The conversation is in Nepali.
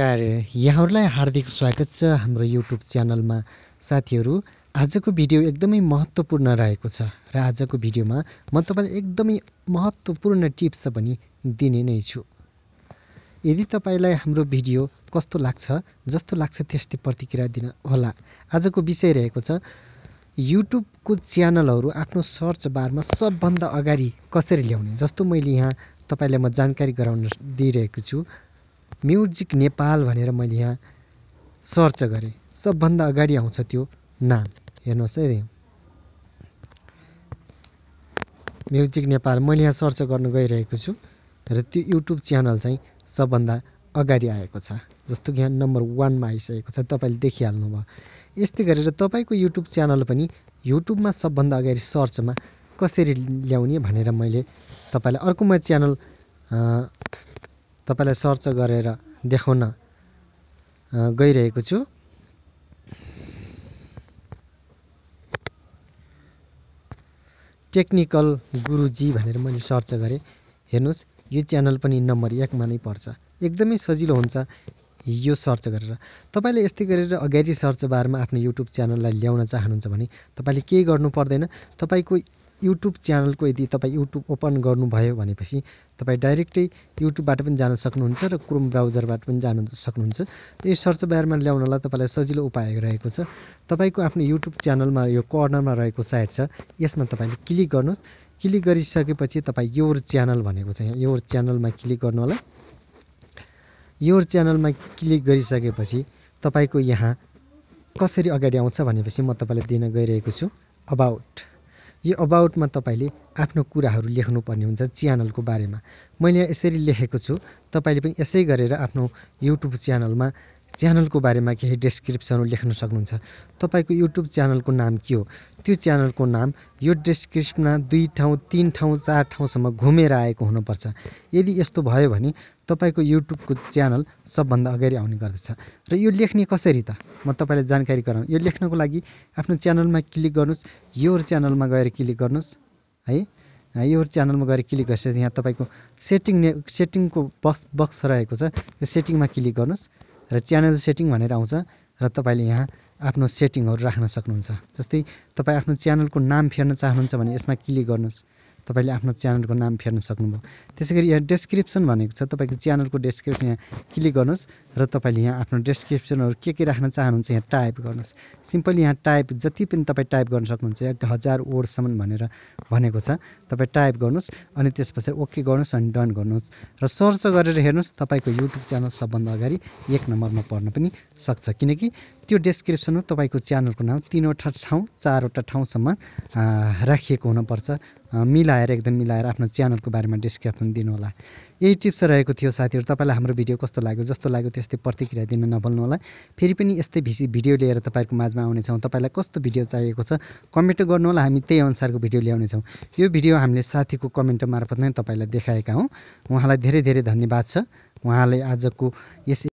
यहाँहरूलाई हार्दिक स्वागत छ हाम्रो युट्युब च्यानलमा साथीहरू आजको भिडियो एकदमै महत्त्वपूर्ण रहेको छ र आजको भिडियोमा म तपाईँलाई एकदमै महत्त्वपूर्ण टिप्स पनि दिने नै छु यदि तपाईँलाई हाम्रो भिडियो कस्तो लाग्छ जस्तो लाग्छ त्यस्तै प्रतिक्रिया दिन होला आजको विषय रहेको छ युट्युबको च्यानलहरू आफ्नो सर्च बारमा सबभन्दा अगाडि कसरी ल्याउने जस्तो मैले यहाँ तपाईँलाई म जानकारी गराउन दिइरहेको छु म्युजिक नेपाल भनेर मैले यहाँ सर्च गरेँ सबभन्दा अगाडि आउँछ त्यो नाम हेर्नुहोस् है म्युजिक नेपाल मैले यहाँ सर्च गर्नु गइरहेको छु र त्यो युट्युब च्यानल चाहिँ सबभन्दा अगाडि आएको छ जस्तो कि यहाँ नम्बर वानमा आइसकेको छ तपाईँले भयो यस्तै गरेर तपाईँको युट्युब च्यानल पनि युट्युबमा सबभन्दा अगाडि सर्चमा कसरी ल्याउने भनेर मैले तपाईँलाई अर्को म च्यानल तपाईँलाई सर्च गरेर देखाउन गइरहेको छु टेक्निकल गुरुजी भनेर मैले सर्च गरेँ हेर्नुहोस् यो च्यानल पनि नम्बर एकमा नै पर्छ एकदमै सजिलो हुन्छ यो सर्च गरेर तपाईँले यस्तै गरेर अगाडि सर्च बारमा आफ्नो युट्युब च्यानललाई ल्याउन चाहनुहुन्छ भने तपाईँले केही गर्नु पर्दैन तपाईँको युट्युब च्यानलको यदि तपाईँ युट्युब ओपन गर्नुभयो भनेपछि तपाईँ डाइरेक्टै युट्युबबाट पनि जान सक्नुहुन्छ र क्रोम ब्राउजरबाट पनि जान सक्नुहुन्छ यो सर्च बारमा ल्याउनलाई तपाईँलाई सजिलो उपाय रहेको छ तपाईँको आफ्नो युट्युब च्यानलमा यो कर्नरमा रहेको साइट छ यसमा तपाईँले क्लिक गर्नुहोस् क्लिक गरिसकेपछि तपाईँ योर च्यानल भनेको छ यहाँ योर च्यानलमा क्लिक गर्नु होला योर च्यानलमा क्लिक गरिसकेपछि तपाईँको यहाँ कसरी अगाडि आउँछ भनेपछि म तपाईँलाई दिन गइरहेको छु अबाउट यो अबाउटमा तपाईँले आफ्नो कुराहरू लेख्नुपर्ने हुन्छ च्यानलको बारेमा मैले यसरी लेखेको छु तपाईँले पनि यसै गरेर आफ्नो युट्युब च्यानलमा च्यानलको बारेमा केही डेस्क्रिप्सनहरू लेख्न सक्नुहुन्छ तपाईँको युट्युब च्यानलको नाम के हो त्यो च्यानलको नाम यो डेस्क्रिप्सनमा दुई ठाउँ तिन ठाउँ चार ठाउँसम्म घुमेर आएको हुनुपर्छ यदि यस्तो भयो भने तपाईँको युट्युबको च्यानल सबभन्दा अगाडि आउने गर्दछ र यो लेख्ने कसरी त म तपाईँलाई जानकारी गराउँ यो लेख्नको लागि आफ्नो च्यानलमा क्लिक गर्नुहोस् यो च्यानलमा गएर क्लिक गर्नुहोस् है यो च्यानलमा गएर क्लिक गरिसकेपछि यहाँ तपाईँको सेटिङ सेटिङको बक्स बक्स रहेको छ यो सेटिङमा क्लिक गर्नुहोस् र च्यानल सेटिङ भनेर आउँछ र तपाईँले यहाँ आफ्नो सेटिङहरू राख्न सक्नुहुन्छ जस्तै तपाईँ आफ्नो च्यानलको नाम फेर्न चाहनुहुन्छ भने यसमा क्लिक गर्नुहोस् तपाईँले आफ्नो च्यानलको नाम फेर्न सक्नुभयो त्यसै गरी यहाँ डेस्क्रिप्सन भनेको छ तपाईँको च्यानलको डेस्क्रिप्सन यहाँ क्लिक गर्नुहोस् र तपाईँले यहाँ आफ्नो डेस्क्रिप्सनहरू के के राख्न चाहनुहुन्छ यहाँ टाइप गर्नुहोस् सिम्पल यहाँ टाइप जति पनि तपाईँ टाइप गर्न सक्नुहुन्छ एक हजार वर्डसम्म भनेर भनेको छ तपाईँ टाइप गर्नुहोस् अनि त्यस ओके गर्नुहोस् अनि डन गर्नुहोस् र सर्च गरेर हेर्नुहोस् तपाईँको युट्युब च्यानल सबभन्दा अगाडि एक नम्बरमा पर्न पनि सक्छ किनकि त्यो डेस्क्रिप्सनमा तपाईँको च्यानलको नाम तिनवटा ठाउँ चारवटा ठाउँसम्म राखिएको हुनुपर्छ मिलाएर एकदम मिलाएर आफ्नो च्यानलको बारेमा डिस्क्रिप्सन दिनुहोला यही टिप्स रहेको थियो साथीहरू तपाईँलाई हाम्रो भिडियो कस्तो लाग्यो जस्तो लाग्यो त्यस्तै प्रतिक्रिया दिन होला फेरि पनि यस्तै भिसी भिडियो लिएर तपाईँहरूको माझमा आउनेछौँ तपाईँलाई कस्तो भिडियो चाहिएको छ कमेन्ट गर्नु होला हामी त्यही अनुसारको भिडियो ल्याउनेछौँ यो भिडियो हामीले साथीको कमेन्ट मार्फत नै तपाईँलाई देखाएका हौँ उहाँलाई धेरै धेरै धन्यवाद छ उहाँले आजको यस